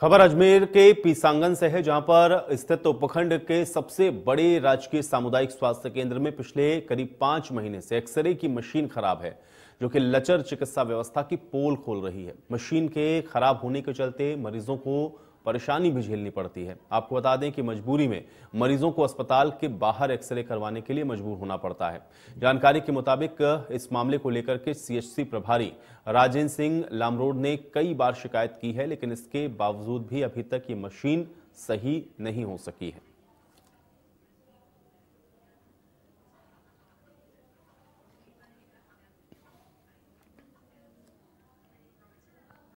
खबर अजमेर के पीसांगन से है जहां पर स्थित उपखंड के सबसे बड़े राजकीय सामुदायिक स्वास्थ्य केंद्र में पिछले करीब पांच महीने से एक्सरे की मशीन खराब है जो कि लचर चिकित्सा व्यवस्था की पोल खोल रही है मशीन के खराब होने के चलते मरीजों को परेशानी भी झेलनी पड़ती है आपको बता दें कि मजबूरी में मरीजों को अस्पताल के बाहर एक्सरे करवाने के लिए मजबूर होना पड़ता है जानकारी के मुताबिक इस मामले को लेकर के सीएचसी प्रभारी राजेंद्र सिंह लामरोड ने कई बार शिकायत की है लेकिन इसके बावजूद भी अभी तक ये मशीन सही नहीं हो सकी है